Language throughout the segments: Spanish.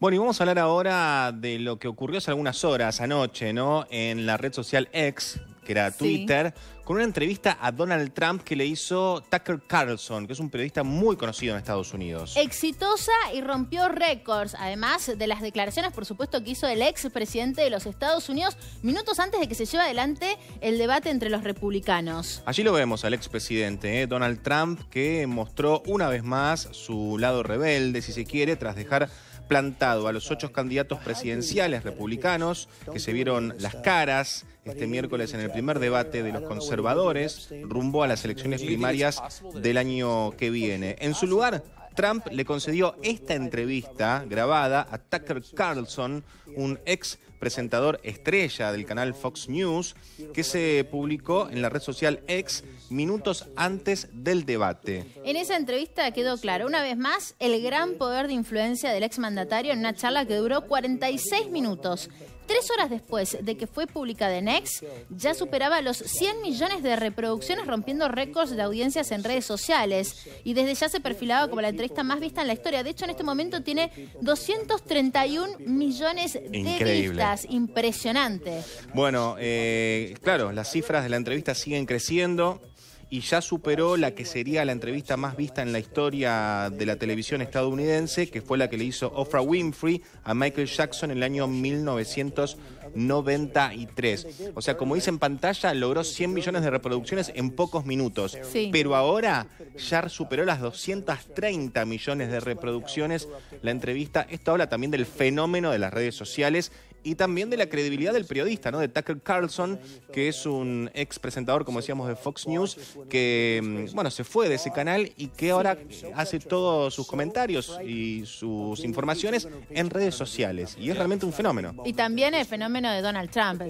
Bueno, y vamos a hablar ahora de lo que ocurrió hace algunas horas anoche, ¿no? En la red social X, que era Twitter, con una entrevista a Donald Trump que le hizo Tucker Carlson, que es un periodista muy conocido en Estados Unidos. Exitosa y rompió récords, además de las declaraciones, por supuesto, que hizo el ex presidente de los Estados Unidos minutos antes de que se lleve adelante el debate entre los republicanos. Allí lo vemos al ex presidente, ¿eh? Donald Trump, que mostró una vez más su lado rebelde, si se quiere, tras dejar plantado a los ocho candidatos presidenciales republicanos que se vieron las caras este miércoles en el primer debate de los conservadores rumbo a las elecciones primarias del año que viene. En su lugar, Trump le concedió esta entrevista grabada a Tucker Carlson, un ex presentador estrella del canal Fox News, que se publicó en la red social X minutos antes del debate. En esa entrevista quedó claro, una vez más, el gran poder de influencia del exmandatario en una charla que duró 46 minutos. Tres horas después de que fue publicada en X, ya superaba los 100 millones de reproducciones rompiendo récords de audiencias en redes sociales y desde ya se perfilaba como la entrevista más vista en la historia. De hecho, en este momento tiene 231 millones de vistas. Impresionante. Bueno, eh, claro, las cifras de la entrevista siguen creciendo y ya superó la que sería la entrevista más vista en la historia de la televisión estadounidense, que fue la que le hizo Oprah Winfrey a Michael Jackson en el año 1990. 93. O sea, como dice en pantalla, logró 100 millones de reproducciones en pocos minutos. Pero ahora ya superó las 230 millones de reproducciones la entrevista. Esto habla también del fenómeno de las redes sociales y también de la credibilidad del periodista, ¿no? De Tucker Carlson, que es un ex presentador, como decíamos, de Fox News, que, mm, bueno, se fue de ese canal y que ahora hace todos sus comentarios y sus informaciones en redes sociales. Y es realmente un fenómeno. Y también el fenómeno de Donald Trump,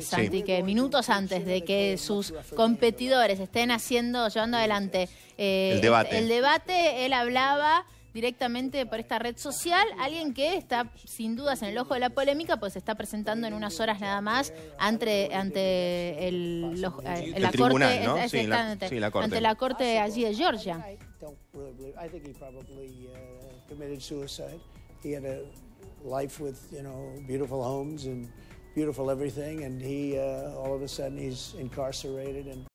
que minutos antes de que sus competidores estén haciendo, llevando adelante eh, el, debate. él hablaba directamente por esta red social, alguien que está sin dudas en el ojo de la polémica, pues se está presentando en unas horas nada más ante, ante el, la corte, ante, la corte. allí de Georgia. beautiful everything, and he uh, all of a sudden he's incarcerated and.